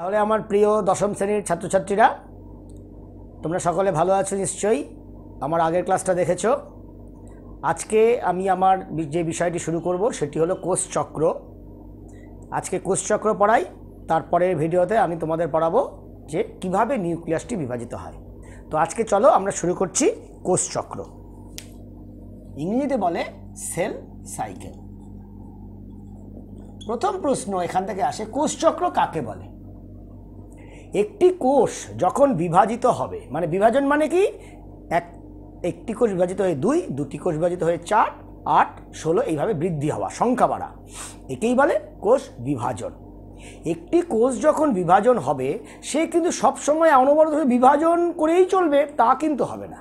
তাহলে আমার প্রিয় দশম শ্রেণীর ছাত্রছাত্রীরা তোমরা সকলে ভালো আছো নিশ্চয়ই আমার আগের ক্লাসটা দেখেছ আজকে আমি আমার যে বিষয়টি শুরু করব সেটি হলো কোষচক্র আজকে কোষচক্র পড়াই তারপরের ভিডিওতে আমি তোমাদের পড়াবো যে কিভাবে নিউক্লিয়াসটি বিভাজিত হয় তো আজকে চলো আমরা শুরু করছি কোষচক্র ইংরেজিতে বলে সেল সাইকেল প্রথম প্রশ্ন এখান থেকে আসে কোষচক্র কাকে বলে একটি কোষ যখন বিভাজিত হবে মানে বিভাজন মানে কি এক একটি কোষ বিভাজিত হয়ে দুই দুটি কোষ বিভাজিত হয়ে চার আট ষোলো এইভাবে বৃদ্ধি হওয়া সংখ্যা বাড়া একেই বলে কোষ বিভাজন একটি কোষ যখন বিভাজন হবে সে কিন্তু সবসময় অনবরত বিভাজন করেই চলবে তা কিন্তু হবে না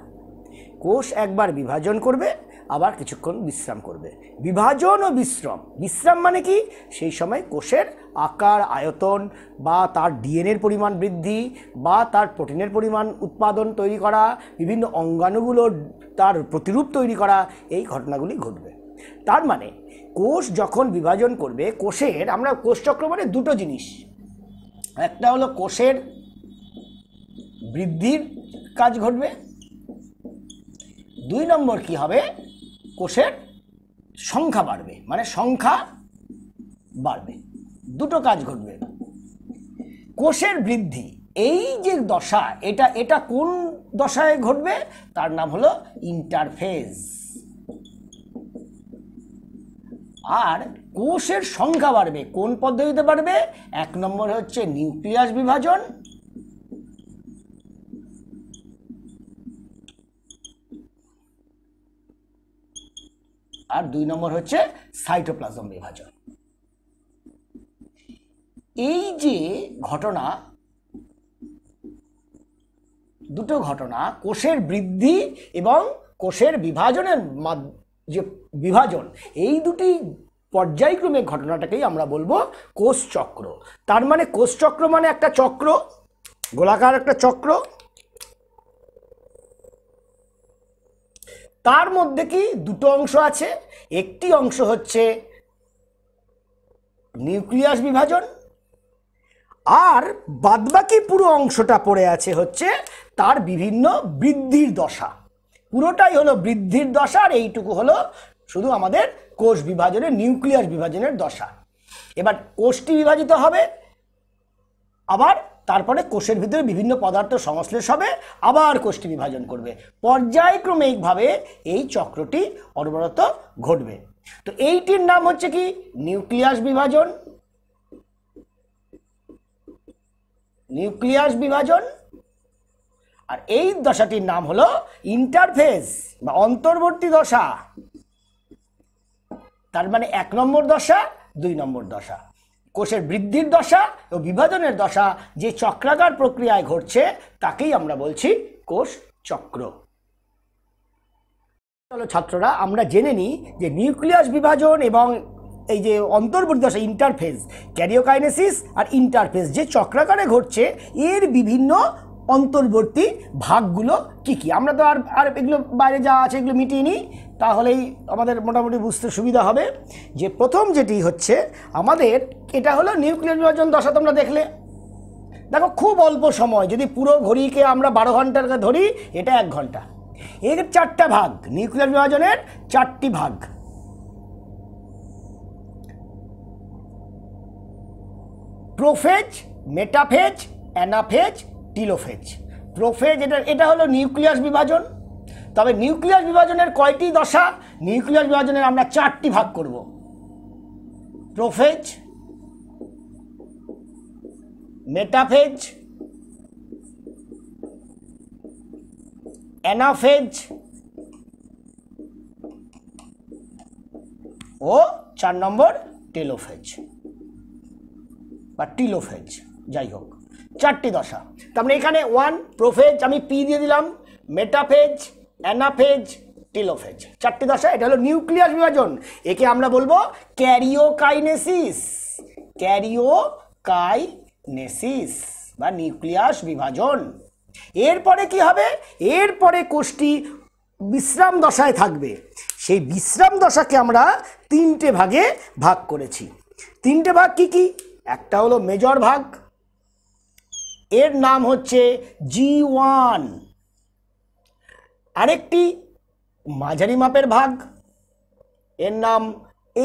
কোষ একবার বিভাজন করবে আবার কিছুক্ষণ বিশ্রাম করবে বিভাজন ও বিশ্রাম বিশ্রাম মানে কি সেই সময় কোষের আকার আয়তন বা তার ডিএনএর পরিমাণ বৃদ্ধি বা তার প্রোটিনের পরিমাণ উৎপাদন তৈরি করা বিভিন্ন অঙ্গাণুগুলো তার প্রতিরূপ তৈরি করা এই ঘটনাগুলি ঘটবে তার মানে কোষ যখন বিভাজন করবে কোষের আমরা কোষচক্র মানে দুটো জিনিস একটা হলো কোষের বৃদ্ধির কাজ ঘটবে দুই নম্বর কি হবে কোষের সংখ্যা বাড়বে মানে সংখ্যা বাড়বে দুটো কাজ ঘটবে কোষের বৃদ্ধি এই যে দশা এটা এটা কোন দশায় ঘটবে তার নাম হলো ইন্টারফেস আর কোষের সংখ্যা বাড়বে কোন পদ্ধতিতে বাড়বে এক নম্বর হচ্ছে নিউক্লিয়াস বিভাজন আর দুই নম্বর হচ্ছে সাইটোপ্লাজম বিভাজন এই যে ঘটনা দুটো ঘটনা কোষের বৃদ্ধি এবং কোষের বিভাজনের যে বিভাজন এই দুটি পর্যায়ক্রমে ঘটনাটাকেই আমরা বলবো কোষচক্র তার মানে কোষচক্র মানে একটা চক্র গোলাকার একটা চক্র তার মধ্যে কি দুটো অংশ আছে একটি অংশ হচ্ছে নিউক্লিয়াস বিভাজন আর বাদবাকি পুরো অংশটা পড়ে আছে হচ্ছে তার বিভিন্ন বৃদ্ধির দশা পুরোটাই হলো বৃদ্ধির দশা আর এইটুকু হলো শুধু আমাদের কোষ বিভাজনের নিউক্লিয়াস বিভাজনের দশা এবার কোষটি বিভাজিত হবে আবার তারপরে কোষের ভিতরে বিভিন্ন পদার্থ সংশ্লেষ হবে আবার কোষটি বিভাজন করবে পর্যায়ক্রমিকভাবে এই চক্রটি অনবরত ঘটবে তো এইটির নাম হচ্ছে কি নিউক্লিয়াস বিভাজন নিউক্লিয়াস বিভাজন আর এই দশাটির নাম হলো ইন্টারফেস বা অন্তর্বর্তী দশা তার মানে এক নম্বর দশা দুই নম্বর দশা কোষের বৃদ্ধির দশা ও বিভাজনের দশা যে চক্রাকার প্রক্রিয়ায় ঘটছে তাকেই আমরা বলছি কোষ চক্র চলো ছাত্ররা আমরা জেনে নিই যে নিউক্লিয়াস বিভাজন এবং এই যে অন্তর্বর্তী দশা ইন্টারফেস ক্যারিওকাইনেসিস আর ইন্টারফেস যে চক্রাকারে ঘটছে এর বিভিন্ন অন্তর্বর্তী ভাগগুলো কি কি আমরা তো আর আর এগুলো বাইরে যা আছে এগুলো মিটিয়ে নিই তাহলেই আমাদের মোটামুটি বুঝতে সুবিধা হবে যে প্রথম যেটি হচ্ছে আমাদের এটা হলো নিউক্লিয়ার বিভাজন দশা তোমরা দেখলে দেখো খুব অল্প সময় যদি পুরো ঘড়িকে আমরা বারো ঘন্টার ধরি এটা এক ঘন্টা এর চারটা ভাগ নিউক্লিয়ার বিভাজনের চারটি ভাগ prophase metaphase anaphase telophase prophase এটা এটা হলো নিউক্লিয়াস বিভাজন তবে নিউক্লিয়াস বিভাজনের কয়টি দশা নিউক্লিয়াস বিভাজনের আমরা চারটি ভাগ করব প্রোফেজ মেটাফেজ অ্যানাফেজ ও চার নম্বর টেলোফেজ বা টিলোফেজ যাই হোক চারটি দশা তার মানে এখানে ওয়ান প্রোফেজ আমি পি দিয়ে দিলাম মেটাফেজ অ্যানাফেজ টিলোফেজ চারটি দশা এটা হলো নিউক্লিয়াস বিভাজন একে আমরা বলবো ক্যারিওকাইনেসিস ক্যারিওকাইনেসিস বা নিউক্লিয়াস বিভাজন এরপরে কি হবে এরপরে কোষ্টি বিশ্রাম দশায় থাকবে সেই বিশ্রাম দশাকে আমরা তিনটে ভাগে ভাগ করেছি তিনটে ভাগ কি কি একটা হলো মেজর ভাগ এর নাম হচ্ছে জি ওয়ান আরেকটি মাঝারি মাপের ভাগ এর নাম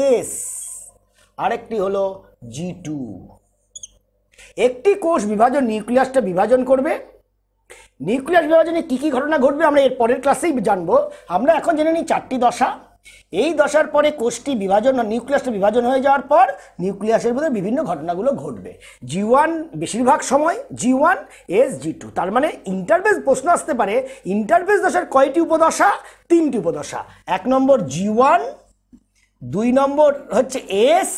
এস আরেকটি হলো জি টু একটি কোষ বিভাজন নিউক্লিয়াসটা বিভাজন করবে নিউক্লিয়াস বিভাজনে কী কী ঘটনা ঘটবে আমরা এর পরের ক্লাসেই জানবো আমরা এখন জেনে নিই চারটি দশা এই দশার পরে কোষটি বিভাজন নিউক্লিয়াসটা বিভাজন হয়ে যাওয়ার পর নিউক্লিয়াসের মধ্যে বিভিন্ন ঘটনাগুলো ঘটবে জি ওয়ান বেশিরভাগ সময় G one S G two তার মানে ইন্টারভেস প্রশ্ন আসতে পারে ইন্টারভেস দশার কয়টি উপদশা তিনটি উপদশা এক নম্বর জি ওয়ান দুই নম্বর হচ্ছে এস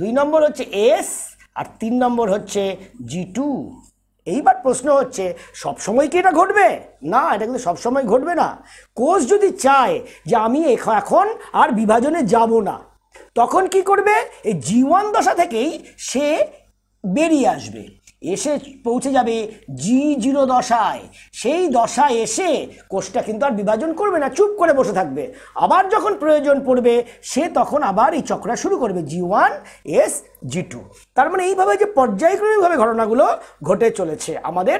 দুই নম্বর হচ্ছে এস আর তিন নম্বর হচ্ছে জি টু এইবার প্রশ্ন হচ্ছে সবসময় কি এটা ঘটবে না এটা কিন্তু সবসময় ঘটবে না কোষ যদি চায় যে আমি এখন আর বিভাজনে যাব না তখন কি করবে এই জীবন দশা থেকেই সে বেরিয়ে আসবে এসে পৌঁছে যাবে জি জিরো দশায় সেই দশায় এসে কোষটা কিন্তু আর বিভাজন করবে না চুপ করে বসে থাকবে আবার যখন প্রয়োজন পড়বে সে তখন আবার এই চক্রা শুরু করবে G one S G two তার মানে এইভাবে যে পর্যায়ক্রমিকভাবে ঘটনাগুলো ঘটে চলেছে আমাদের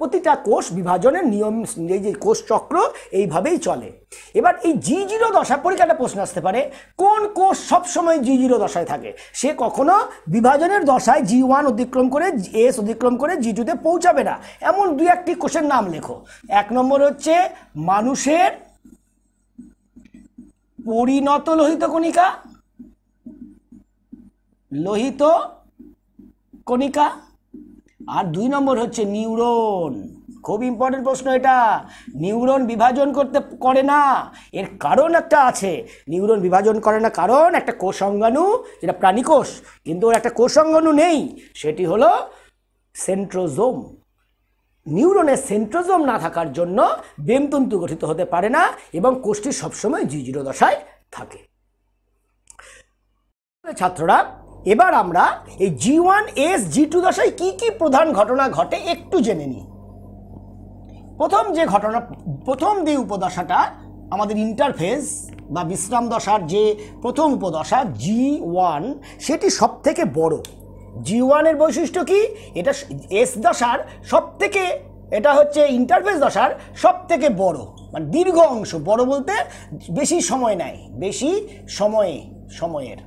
প্রতিটা কোষ বিভাজনের নিয়ম এই যে কোষ চক্র এইভাবেই চলে এবার এই জি জিরো দশা পরীক্ষাটা প্রশ্ন আসতে পারে কোন কোষ সবসময় জি জিরো দশায় থাকে সে কখনো বিভাজনের দশায় জি ওয়ান অতিক্রম করে এস অতিক্রম করে জি টুতে পৌঁছাবে না এমন দু একটি কোষের নাম লেখো এক নম্বর হচ্ছে মানুষের পরিণত লোহিত কণিকা লোহিত কণিকা আর দুই নম্বর হচ্ছে নিউরন খুব ইম্পর্টেন্ট প্রশ্ন এটা নিউরন বিভাজন করতে করে না এর কারণ একটা আছে নিউরন বিভাজন করে না কারণ একটা কোষঙ্গাণু যেটা প্রাণী কোষ কিন্তু ওর একটা কোষঙ্গাণু নেই সেটি হলো সেন্ট্রোজোম নিউরনের সেন্ট্রোজোম না থাকার জন্য বেমতন্তু গঠিত হতে পারে না এবং কোষটি সবসময় জিজিরো দশায় থাকে ছাত্ররা এবার আমরা এই G one S G two দশায় কী কী প্রধান ঘটনা ঘটে একটু জেনে নিই প্রথম যে ঘটনা প্রথম যে উপদশাটা আমাদের ইন্টারফেস বা বিশ্রাম দশার যে প্রথম উপদশা জি ওয়ান সেটি সব থেকে বড় জি ওয়ানের বৈশিষ্ট্য কি এটা এস দশার সব থেকে এটা হচ্ছে ইন্টারফেস দশার সব থেকে বড় মানে দীর্ঘ অংশ বড় বলতে বেশি সময় নেয় বেশি সময়ে সময়ের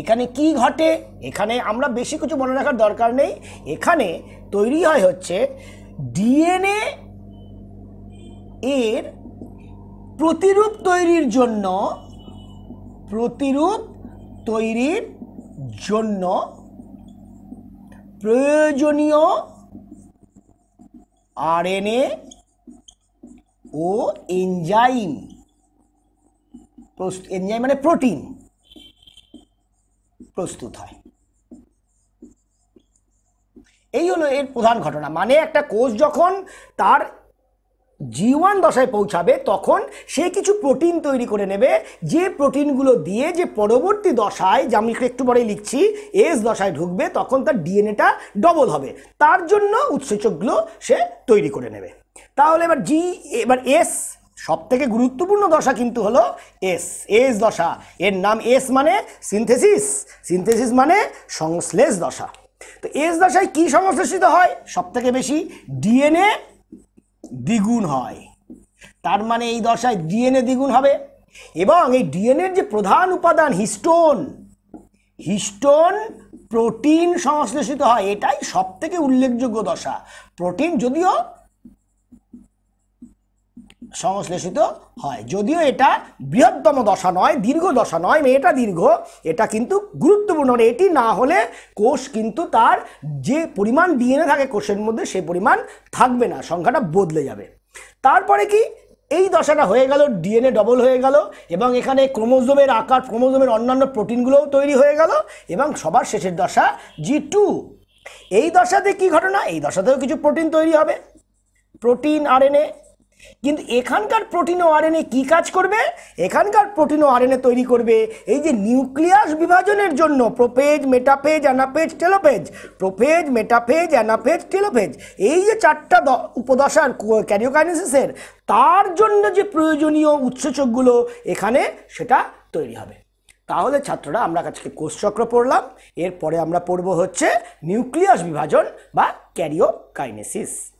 এখানে কি ঘটে এখানে আমরা বেশি কিছু মনে রাখার দরকার নেই এখানে তৈরি হয় হচ্ছে ডিএনএ এর প্রতিরূপ তৈরির জন্য প্রতিরূপ তৈরির জন্য প্রয়োজনীয় আরএনএ ও এনজাইম এনজাইম মানে প্রোটিন প্রস্তুত হয় এই হলো এর প্রধান ঘটনা মানে একটা কোষ যখন তার জীবন দশায় পৌঁছাবে তখন সে কিছু প্রোটিন তৈরি করে নেবে যে প্রোটিনগুলো দিয়ে যে পরবর্তী দশায় যে আমি একটু পরে লিখছি এস দশায় ঢুকবে তখন তার ডিএনএটা ডবল হবে তার জন্য উৎসেচকগুলো সে তৈরি করে নেবে তাহলে এবার জি এবার এস সব থেকে গুরুত্বপূর্ণ দশা কিন্তু হলো এস এস দশা এর নাম এস মানে সিনথেসিস সিনথেসিস মানে সংশ্লেষ দশা তো এস দশায় কি সংশ্লেষিত হয় সব থেকে বেশি ডিএনএ দ্বিগুণ হয় তার মানে এই দশায় ডিএনএ দ্বিগুণ হবে এবং এই ডিএনএর যে প্রধান উপাদান হিস্টোন হিস্টোন প্রোটিন সংশ্লেষিত হয় এটাই সব থেকে উল্লেখযোগ্য দশা প্রোটিন যদিও সংশ্লেষিত হয় যদিও এটা বৃহত্তম দশা নয় দীর্ঘ দশা নয় মানে এটা দীর্ঘ এটা কিন্তু গুরুত্বপূর্ণ এটি না হলে কোষ কিন্তু তার যে পরিমাণ ডিএনএ থাকে কোষের মধ্যে সে পরিমাণ থাকবে না সংখ্যাটা বদলে যাবে তারপরে কি এই দশাটা হয়ে গেল ডিএনএ ডবল হয়ে গেল এবং এখানে ক্রোমোজোমের আকার ক্রোমোজোমের অন্যান্য প্রোটিনগুলোও তৈরি হয়ে গেল এবং সবার শেষের দশা জি টু এই দশাতে কি ঘটনা এই দশাতেও কিছু প্রোটিন তৈরি হবে প্রোটিন আরএনএ কিন্তু এখানকার প্রোটিন ও আরএনএ কী কাজ করবে এখানকার প্রোটিন ও আরএনএ তৈরি করবে এই যে নিউক্লিয়াস বিভাজনের জন্য prophase metaphase anaphase telophase prophase metaphase anaphase telophase এই যে চারটা উপদশার ক্যারিওকাইনেসিসের তার জন্য যে প্রয়োজনীয় উৎসেচকগুলো এখানে সেটা তৈরি হবে তাহলে ছাত্ররা আমরা কাছে কোষচক্র পড়লাম এরপরে আমরা পড়ব হচ্ছে নিউক্লিয়াস বিভাজন বা ক্যারিও কাইনেসিস